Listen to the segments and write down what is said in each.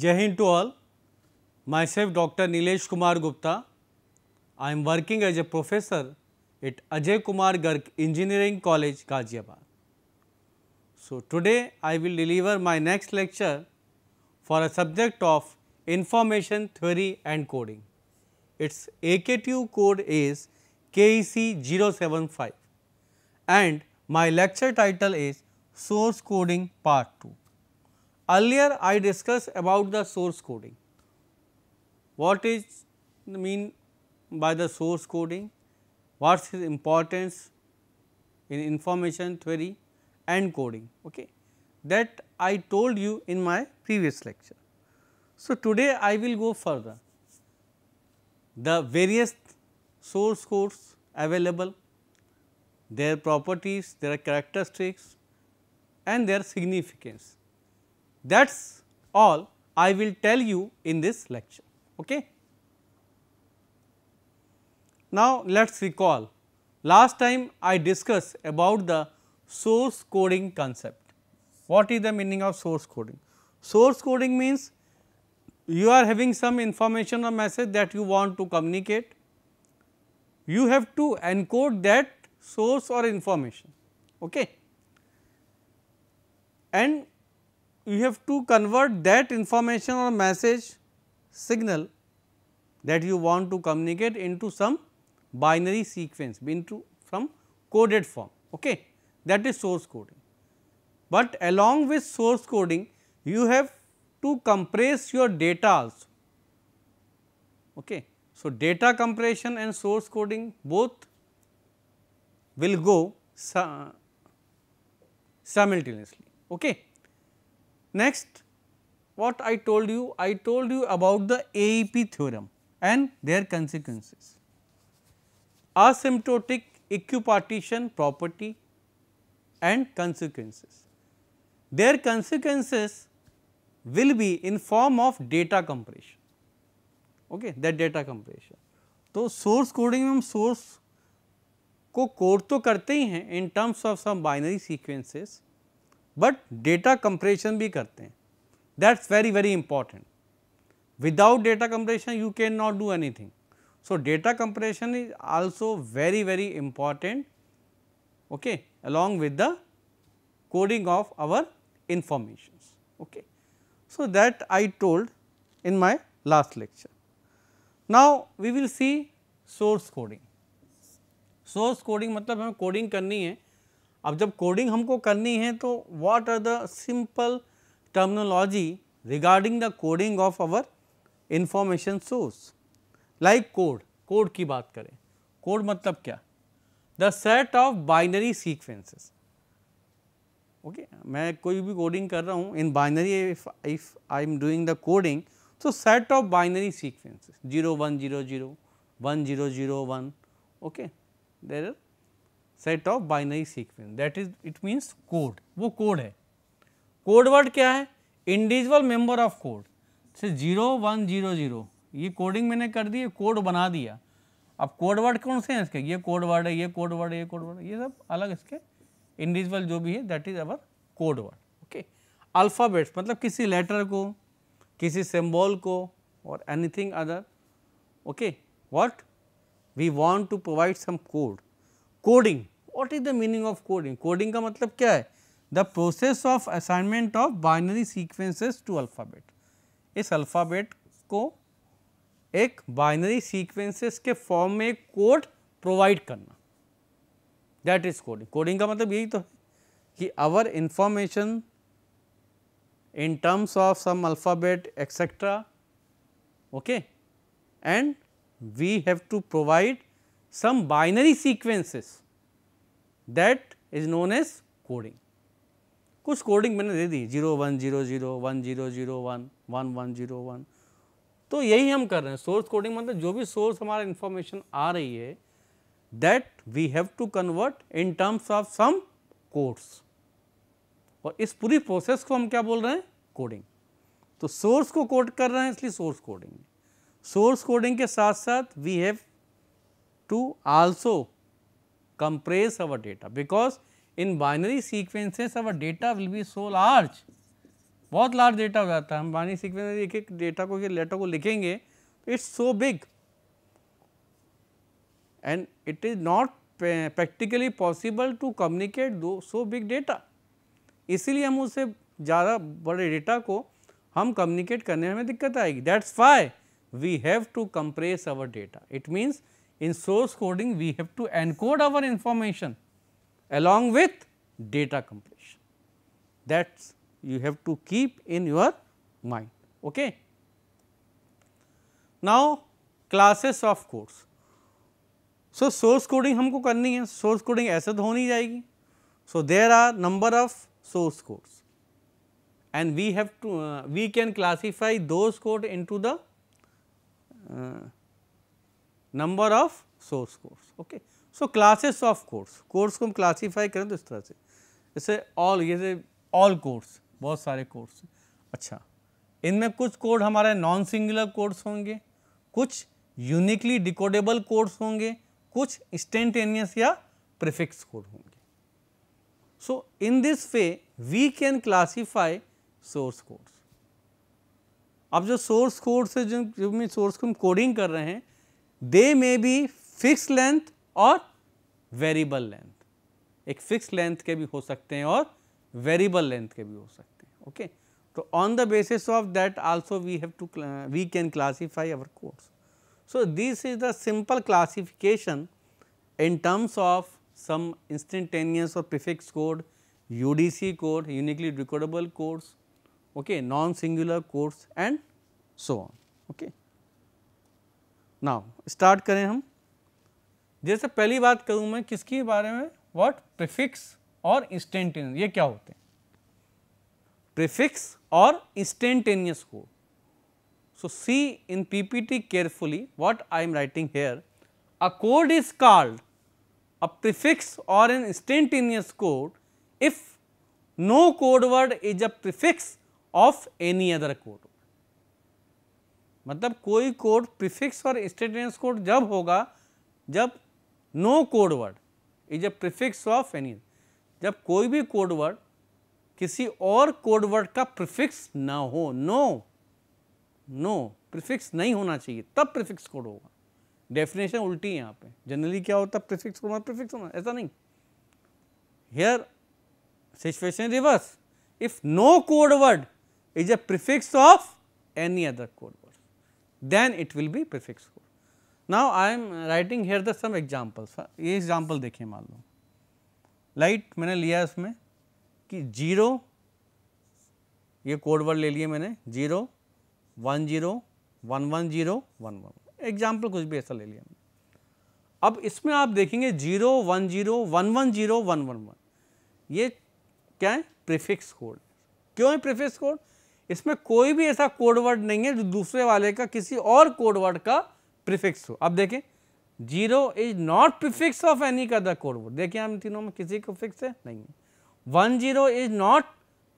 जय हिंद to all myself doctor Nilesh Kumar Gupta I am working as a professor at Ajay Kumar Garg engineering college Ghaziabad so today I will deliver my next lecture for a subject of information theory and coding it's A K two code is K C zero seven five and my lecture title is source coding part two Earlier I discussed about the source coding. What is mean by the source coding, what is its importance in information theory and coding okay. that I told you in my previous lecture. So, today I will go further the various source codes available, their properties, their characteristics and their significance. That is all I will tell you in this lecture. Okay. Now, let us recall last time I discussed about the source coding concept. What is the meaning of source coding? Source coding means you are having some information or message that you want to communicate. You have to encode that source or information. Okay. And you have to convert that information or message signal that you want to communicate into some binary sequence into some coded form okay that is source coding but along with source coding you have to compress your data also okay so data compression and source coding both will go simultaneously okay Next what I told you? I told you about the AEP theorem and their consequences. Asymptotic equipartition property and consequences. Their consequences will be in form of data compression, okay, that data compression. तो source coding में हम source को code तो करते ही हैं in terms of some binary sequences but data compression भी करते हैं that's very very important without data compression you can not do anything so data compression is also very very important okay along with the coding of our information okay so that I told in my last lecture now we will see source coding source coding मतलब हमें coding करनी है अब जब coding हमको करनी है तो what are the simple terminology regarding the coding of our information source like code code की बात करें कोड मतलब क्या the set of binary sequences okay मैं कोई भी कोडिंग कर रहा हूँ in binary if if I am doing the coding so set of binary sequences zero one zero zero one zero zero one okay there are set of binary sequence that is it means code वो code है code word क्या है individual member of code से zero one zero zero ये coding मैंने कर दी code बना दिया अब कोड वर्ड कौन से हैं इसके ये कोड वर्ड है ये कोड वर्ड है ये कोड वर्ड ये सब अलग इसके इंडिविजुअल जो भी है that is our code word okay alphabets मतलब किसी लेटर को किसी सिम्बॉल को और anything other okay what we want to provide some code coding what is the meaning of coding coding का मतलब क्या है the process of assignment of binary sequences to alphabet इस अल्फ़ाबेट को एक बाइनरी सीक्वेंसेस के फॉर्म में code provide करना दैट इज कोडिंग कोडिंग का मतलब यही तो है कि our information in terms of some alphabet etcetera okay and we have to provide some binary sequences that is known as coding कुछ कोडिंग मैंने दे दी zero one zero zero one zero zero one one one zero one तो यही हम कर रहे हैं सोर्स कोडिंग मतलब जो भी सोर्स हमारा इंफॉर्मेशन आ रही है that we have to convert in terms of some codes और इस पूरी प्रोसेस को हम क्या बोल रहे हैं कोडिंग तो सोर्स को कोड कर रहे हैं इसलिए सोर्स कोडिंग सोर्स कोडिंग के साथ साथ we have to also compress our data because in binary sequences our data will be so large बहुत लार्ज डेटा हो जाता है हम बानी सीक्वेंस एक एक डेटा को लेटर को लिखेंगे it's so big and it is not practically possible to communicate दो सो बिग डेटा इसीलिए हम उससे ज़्यादा बड़े डेटा को हम कम्युनिकेट करने में दिक्कत आएगी that's why we have to compress our data it means in source coding we have to encode our information along with data completion that you have to keep in your mind. Okay. Now, classes of codes. So, source coding हमको करनी है source coding ऐसे तो होनी जाएगी. So, there are number of source codes and we have to uh, we can classify those code into the uh, number of source codes okay so classes of codes codes को हम classify करें तो इस तरह से जैसे all ये all course बहुत सारे कोर्स अच्छा इनमें कुछ कोड हमारे नॉन सिंगुलर कोर्स होंगे कुछ यूनिकली डिकोडेबल कोर्स होंगे कुछ इंस्टेंटेनियस या प्रिफिक्स कोड होंगे so in this way we can classify source codes अब जो सोर्स कोर्स है जिन जिनमें सोर्स को हम कोडिंग कर रहे हैं दे में भी फिक्स लेंथ और वेरिएबल लेंथ एक फिक्स लेंथ के भी हो सकते हैं और वेरिएबल लेंथ के भी हो सकते हैं ओके तो on the basis of that also we have to we can classify our codes so this is the simple classification in terms of some instantaneous और prefix code U D C code uniquely recordable codes okay non singular codes and so on okay okay. Now start करें हम जैसे पहली बात करूं मैं किसके बारे में व्हाट प्रीफिक्स और इंस्टेंटेनियस ये क्या होते हैं प्रीफिक्स और इंस्टेंटेनियस को so see in PPT carefully what I am writing here a code is called a prefix और an instantaneous code if no code word is a prefix of any other code मतलब कोई code prefix और स्टेटेंस code जब होगा जब no code word is a prefix of any जब कोई भी कोड वर्ड किसी और कोड वर्ड का प्रीफिक्स ना हो नो नो प्रीफिक्स नहीं होना चाहिए तब प्रीफिक्स कोड होगा डेफिनेशन उल्टी है यहाँ पे जनरली क्या होता है प्रीफिक्स होना मतलब प्रीफिक्स होना ऐसा नहीं here situation reverse if no code word is a prefix of any other code then it will be prefix score. Now, I am writing here the some examples ये example देखिए मान लो light मैंने लिया इसमें कि जीरो ये code word ले लिए मैंने zero one zero one one zero one one example कुछ भी ऐसा ले लिया अब इसमें आप देखेंगे zero one zero one one zero one one one ये क्या है प्रीफिक्स कोड क्यों है प्रीफिक्स कोड इसमें कोई भी ऐसा कोडवर्ड नहीं है जो दूसरे वाले का किसी और कोडवर्ड का प्रिफिक्स हो अब देखें zero is not prefix of any का कोडवर्ड कोड देखिए हम तीनों में किसी को फिक्स है नहीं है one zero is not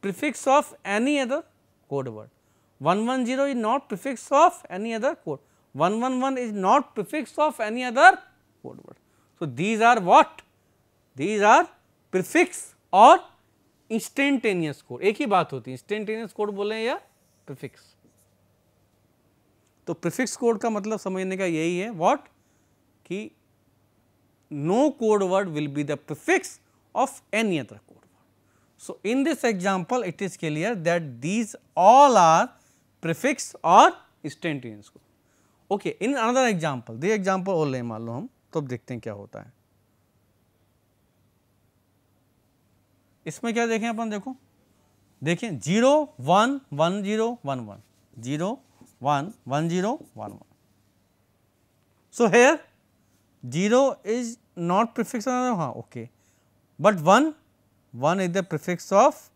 prefix of any other code word one one zero is not prefix of any other code one one one is not prefix of any other code word so these are what these are prefix और instantaneous code एक ही बात होती है instantaneous code बोले या prefix तो prefix code का मतलब समझने का यही है व्हाट कि no code word will be the prefix of any other code word so in this example it is clear that these all are prefix और instantaneous code okay in another example दे example और मान लो हम तो अब देखते हैं क्या होता है इसमें क्या देखें अपन देखो देखें zero one one zero one one zero one one zero one one so here zero is not prefix हाँ okay but one one is the prefix of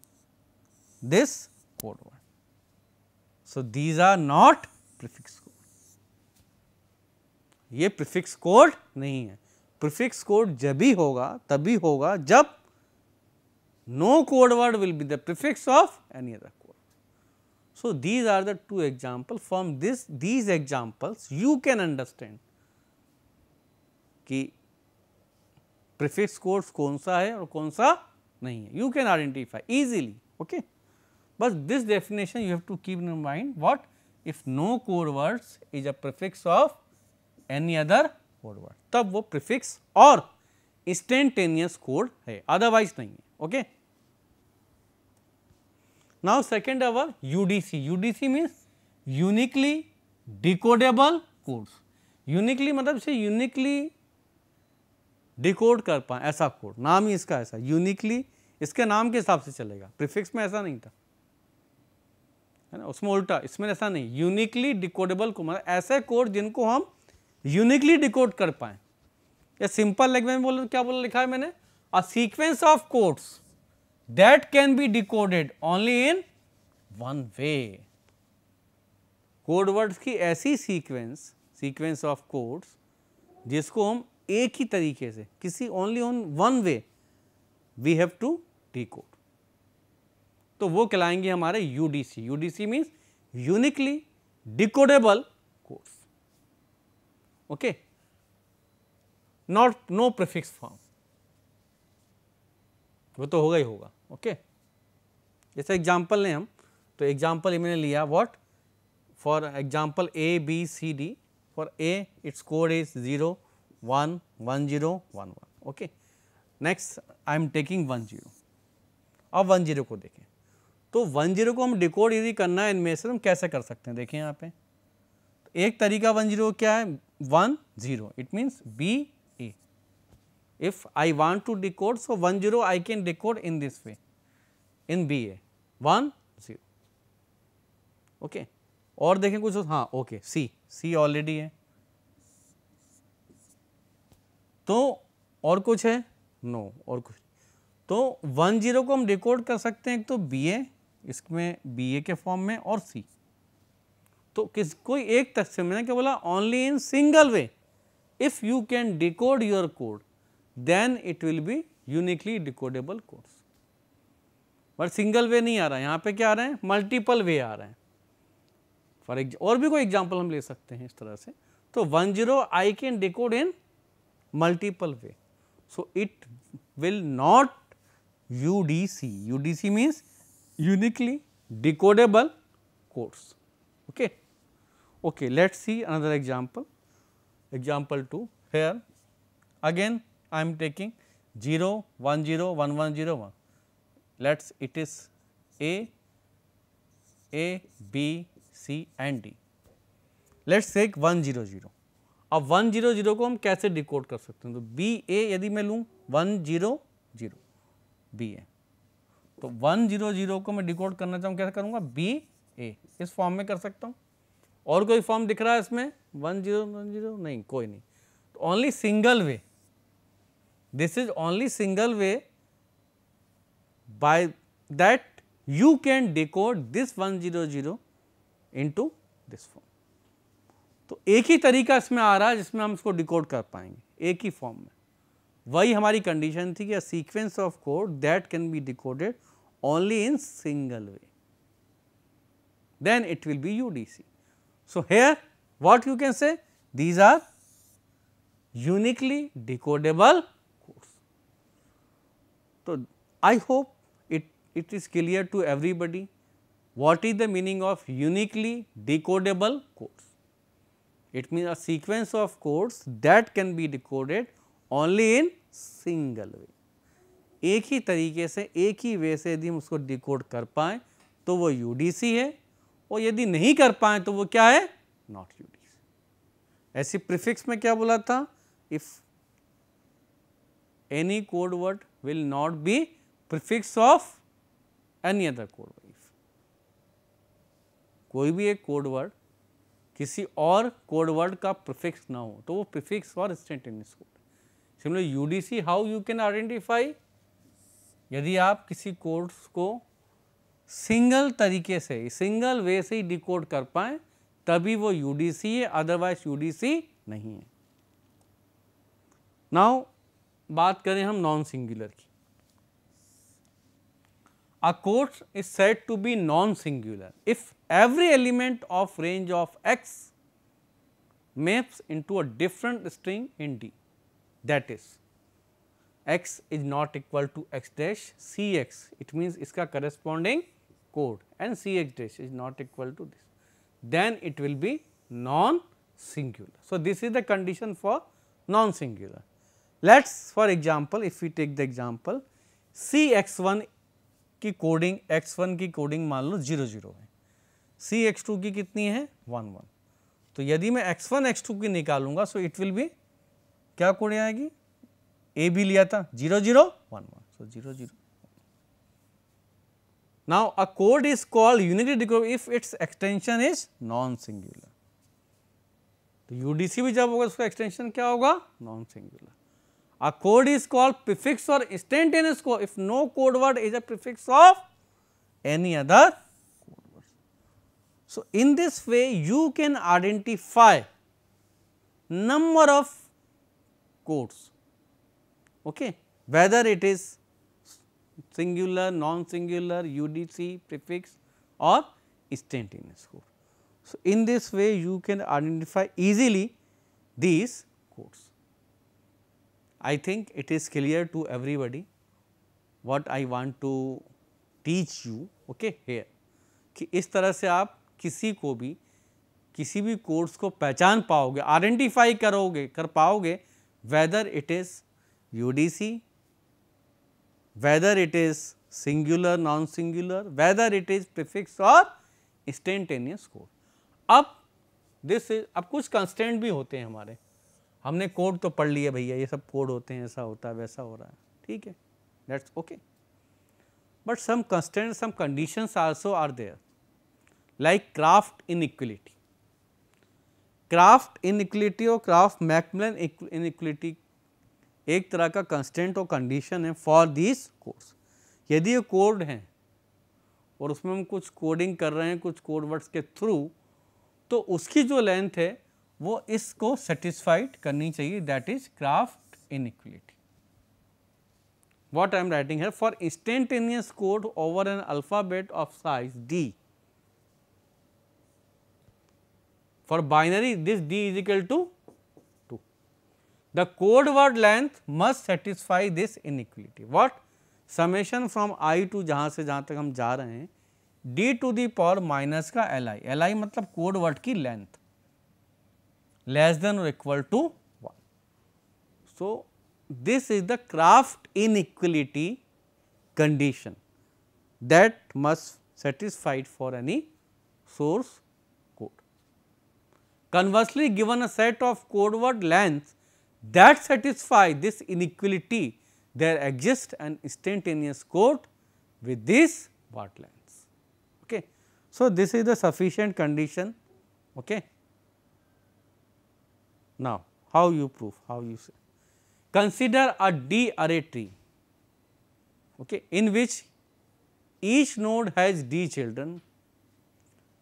this code one so these are not prefix code ये prefix code नहीं है prefix code जब ही होगा तभी होगा जब no code word will be the prefix of any other code. So, these are the two examples from this these examples you can understand कि prefix codes कौन सा है और कौन सा नहीं है you can identify easily okay बस this definition you have to keep in mind what if no code words is a prefix of any other code word तब वो प्रिफिक्स और इंस्टेंटेनियस कोड है अदरवाइज नहीं है okay okay? Now, second our UDC, UDC means uniquely decodable codes, uniquely मतलब से uniquely decode कर पाए ऐसा कोड नाम ही इसका ऐसा यूनिकली इसके नाम के हिसाब से चलेगा प्रिफिक्स में ऐसा नहीं था है ना उसमें उल्टा इसमें ऐसा नहीं यूनिकली डिकोडेबल को मतलब ऐसे कोड जिनको हम यूनिकली डिकोड कर पाए या सिंपल लैंग्वेज में बोल क्या बोला लिखा है मैंने a sequence of codes that can be decoded only in one way. Code words की ऐसी सीक्वेंस सीक्वेंस ऑफ कोड्स जिसको हम एक ही तरीके से किसी only on one way we have to decode तो वो कहलाएंगे हमारे UDC UDC means uniquely decodable codes okay not no prefix form वो तो होगा ही होगा ओके जैसे एग्जाम्पल लें हम तो एग्जाम्पल मैंने लिया what for example A B C D for A it's code is zero one one zero one one okay next I am taking one zero अब वन ज़ीरो को देखें तो वन ज़ीरो को हम डिकोड यदि करना है इनमें से हम कैसे कर सकते हैं देखें यहाँ पे तो एक तरीका वन ज़ीरो क्या है one zero it means B If I want to decode, so 1 0 I can decode in this way in A 1 0 okay. और देखें कुछ हाँ ओके सी सी ऑलरेडी है तो और कुछ है नो no, और कुछ तो वन जीरो को हम रिकॉर्ड कर सकते हैं एक तो बी ए इसमें बी ए के फॉर्म में और सी तो किस कोई एक तक से मैंने क्या बोला only in single way if you can decode your code then it will be uniquely decodable codes. But single way नहीं आ रहा है यहाँ पर क्या आ रहे हैं मल्टीपल वे आ रहे हैं फॉर एग्जाम और भी कोई एग्जाम्पल हम ले सकते हैं इस तरह से तो one zero I can decode in multiple way so it will not U D C U D C means uniquely decodable codes okay okay let see another example example two here again I am taking 0 1 0 1 1 0 1 let us it is A, A, B, C and D. Let us take 1 0 0. अब 1 0 0 को हम कैसे decode कर सकते हैं तो B ए यदि मैं लूँ 1 0 0 बी ए तो 1 0 0 को मैं डिकोड करना चाहूँ कैसे करूँगा बी ए इस फॉर्म में कर सकता हूँ और कोई फॉर्म दिख रहा है इसमें 1 0 1 0 नहीं कोई नहीं तो only single way This is only single way by that you can decode this 100 into this form. So, एक ही तरीका इसमें आ रहा है जिसमें हम इसको डिकोड कर पाएंगे एक ही फॉर्म में वही हमारी कंडीशन थी कि a sequence of code that can be decoded only in single way then it will be UDC. So, here what you can say these are uniquely decodable So, I hope it, it is clear to everybody what is the meaning of uniquely decodable codes. It means a sequence of codes that can be decoded only in single way. एक ही तरीके से एक ही वे से यदि हम उसको decode कर पाएँ तो वो UDC है और यदि नहीं कर पाएँ तो वो क्या है नॉट UDC ऐसे प्रिफिक्स में क्या बोला था if any code word will not be prefix of any other code वाइफ कोई भी एक कोड वर्ड किसी और कोड वर्ड का प्रिफिक्स ना हो तो वो प्रिफिक्स और instantaneous code similar UDC how you can identify यदि आप किसी कोड्स को सिंगल तरीके से सिंगल वे से ही डिकोड कर पाए तभी वो यूडीसी है अदरवाइज यूडीसी नहीं है नाउ बात करें हम नॉन सिंगुलर की a course is said to be non-singular if every element of range of x maps into a different string in D that is x is not equal to x dash C x it means its corresponding code and C x dash is not equal to this then it will be non-singular. So, this is the condition for non-singular Let us for example, if we take the example C x 1 की coding x 1 की coding मान लो 0 0 है C x 2 की कितनी है 1 1 तो यदि मैं x 1 x 2 की निकालूंगा सो इट विल बी क्या कोडिंग आएगी A B लिया था 0 0 1 1 सो 0 0 now a code is called unitary decoder if its extension is non singular तो UDC भी जब होगा उसका extension क्या होगा non singular A code is called prefix or instantaneous code if no code word is a prefix of any other code word. So, in this way you can identify number of codes okay whether it is singular, non-singular, UDC prefix or instantaneous code. So, in this way you can identify easily these codes. I think it is clear to everybody what I want to teach you okay, here कि इस तरह से आप किसी को भी किसी भी कोर्स को पहचान पाओगे आइडेंटिफाई करोगे कर पाओगे whether it is UDC, whether it is singular, non-singular, whether it is prefix or instantaneous code. अब this is अब कुछ constraint भी होते हैं हमारे हमने कोड तो पढ़ लिया भैया ये सब कोड होते हैं ऐसा होता है वैसा हो रहा है ठीक है that's okay but some constant some conditions also are there like Kraft inequality Kraft inequality और क्राफ्ट इन इनइक्वलिटी एक तरह का कंस्टेंट और कंडीशन है फॉर दिस कोर्स यदि ये कोड हैं और उसमें हम कुछ कोडिंग कर रहे हैं कुछ कोड वर्ड्स के थ्रू तो उसकी जो लेंथ है वो इसको सेटिस्फाइड करनी चाहिए that is Kraft in inequality what I am writing है for instantaneous code over an alphabet of size D for binary this D is equal to two the code word length must satisfy this in inequality what summation from I to जहां से जहां तक हम जा रहे हैं D to the power minus का L I L I मतलब कोड वर्ड की length less than or equal to 1. So, this is the Kraft inequality condition that must satisfied for any source code. Conversely, given a set of code word lengths that satisfy this inequality, there exists an instantaneous code with these word length. Okay. So, this is the sufficient condition. Okay. Now, how you prove, how you say? Consider a D array tree okay, in which each node has D children.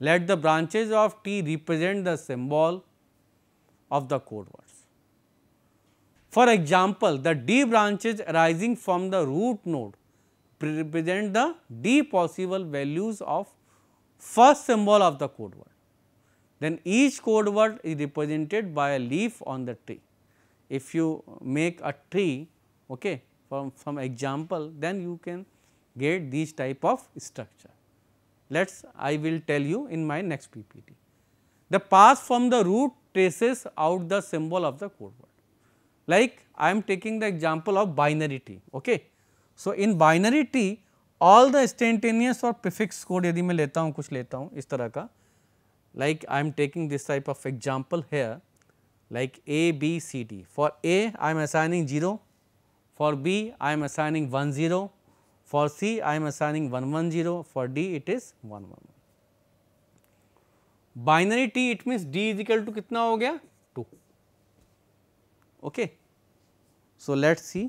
Let the branches of T represent the symbol of the code words. For example, the D branches arising from the root node represent the D possible values of first symbol of the code word then each code word is represented by a leaf on the tree. If you make a tree okay, from from example then you can get these type of structure. Let us I will tell you in my next PPT. The path from the root traces out the symbol of the code word. Like I am taking the example of binary tree. Okay. So, in binary tree all the instantaneous or prefix code If मैं लेता हूँ कुछ लेता हूँ इस तरह का like I am taking this type of example here like A, B, C, D. For A I am assigning 0, for B I am assigning 1, 0, for C I am assigning 1, 1, 0, for D it is 1, 1, 1. Binary T it means D is equal to कितना हो गया two okay so let see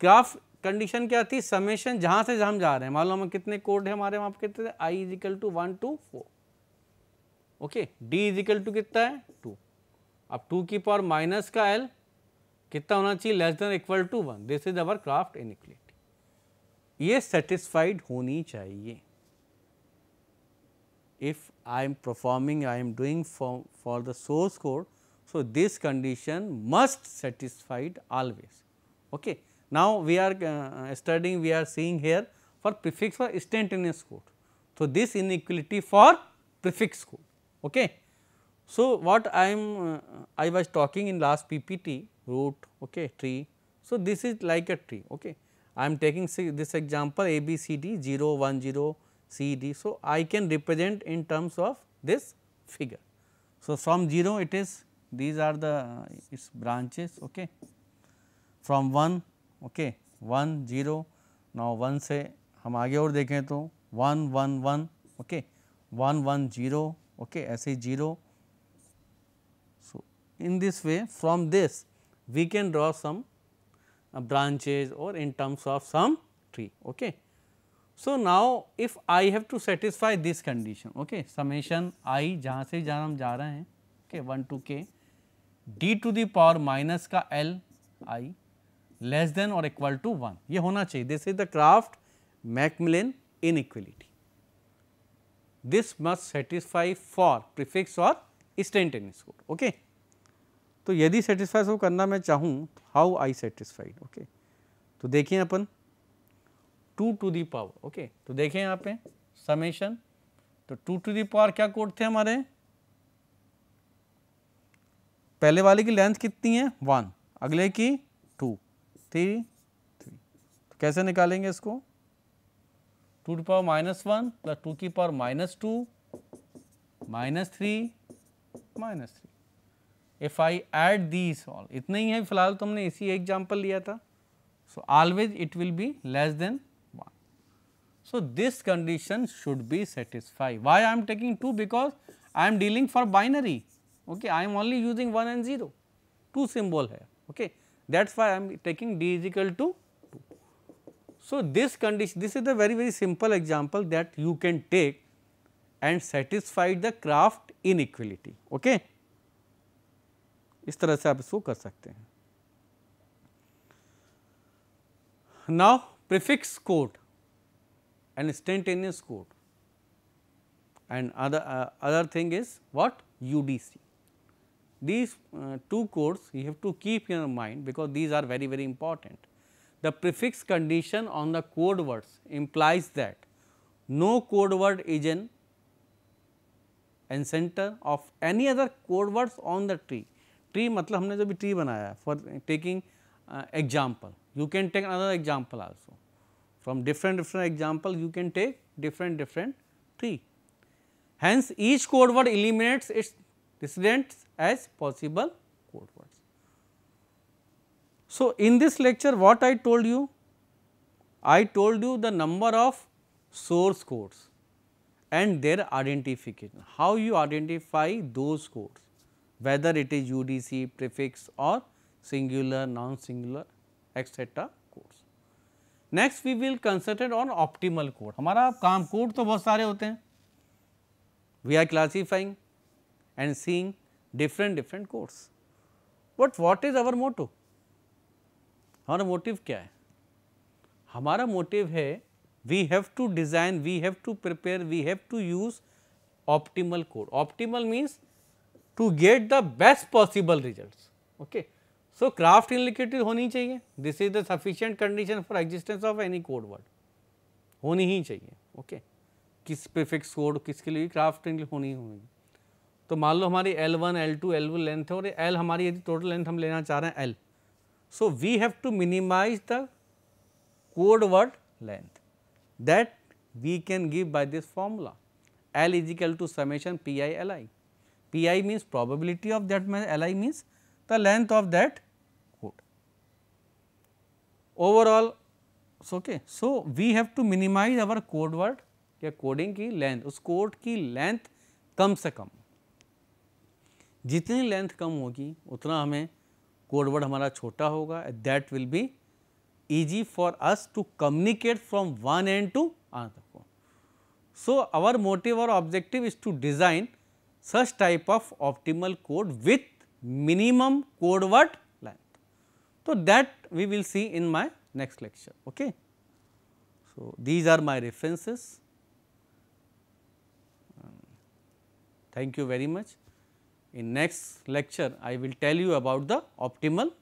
Kraft condition क्या थी summation जहां से हम जा रहे हैं मालूम हमें कितने कोड है हमारे वहां पे I is equal to 1, 2, 4. Okay D is equal to कितना है टू अब टू की पावर माइनस का एल कितना होना चाहिए less than equal to one this is our Kraft in ये सेटिस्फाइड होनी चाहिए if I am performing I am doing for the source code so this condition must satisfied always okay now we are studying we are seeing here for prefix for instantaneous code तो this in for prefix code Okay. So, what I am uh, I was talking in last PPT root okay, tree. So, this is like a tree. Okay. I am taking this example A B C D 0 1 0 C D. So, I can represent in terms of this figure. So, from 0 it is these are the uh, its branches okay. from 1 okay, 1 0 now 1 से hum aage aur देखें to 1 1 1 okay, 1 1 0 okay S is 0. So, in this way from this we can draw some uh, branches or in terms of some tree. Okay. So, now if I have to satisfy this condition okay summation i jahan se jahan hum ja rahe hain okay 1 to k d to the power minus ka l i less than or equal to 1 ye hona chahiye this is the craft Macmillan inequality. this must satisfy for prefix or instantaneous code okay तो यदि satisfy इसको करना मैं चाहूँ how I satisfied okay तो देखें अपन two to the power okay तो देखें यहाँ पे समेशन तो टू टू दी पावर क्या कोड थे हमारे पहले वाले की लेंथ कितनी है वन अगले की टू थ्री थ्री तो कैसे निकालेंगे इसको two to power minus one plus two की power minus two minus three minus three if I add these all, इतने ही है फिलहाल तो हमने इसी एग्जाम्पल लिया था so always it will be less than one so this condition should be satisfy why I am taking two because I am dealing for binary okay I am only using one and zero two symbol है okay that's why I am taking D is equal to So, this condition this is the very very simple example that you can take and satisfy the craft inequality okay इस तरह से आप इसको कर सकते हैं now prefix code and and other uh, other thing is what UDC. These uh, two codes you have to keep in mind because these are very very important the prefix condition on the code words implies that no code word is in and center of any other code words on the tree. Tree matlab humne jo bhi tree banaya for taking uh, example. You can take another example also. From different different example you can take different different tree. Hence, each code word eliminates its dissidents as possible code words. So, in this lecture what I told you? I told you the number of source codes and their identification, how you identify those codes whether it is UDC prefix or singular, non-singular etc. codes. Next, we will concentrate on optimal code. हमारा काम code तो बहुत सारे होते हैं we are classifying and seeing different different codes but हमारा motive क्या है हमारा मोटिव है we have to design we have to prepare we have to use optimal code optimal means to get the best possible result okay so Kraft indicative होनी चाहिए this is the sufficient condition for existence of any code word होनी ही चाहिए okay okay? किस फिक्स code किसके लिए craft होनी होगी तो मान लो हमारी L1, L2, L1 लेंथ है और L हमारी यदि टोटल लेंथ हम लेना चाह रहे हैं L So, we have to minimize the code word length that we can give by this formula L is equal to summation P i L i. P i means probability of that L i means the length of that code overall. So, okay. so, we have to minimize our code word या coding की length उस code की length कम से कम जितनी length कम होगी उतना हमें कोडवर्ड हमारा छोटा होगा and that will be easy for us to communicate from one end to another one so our motive और objective is to design such type of optimal code with minimum codeword length तो that we will see in my next lecture okay so these are my references thank you very much In next lecture, I will tell you about the optimal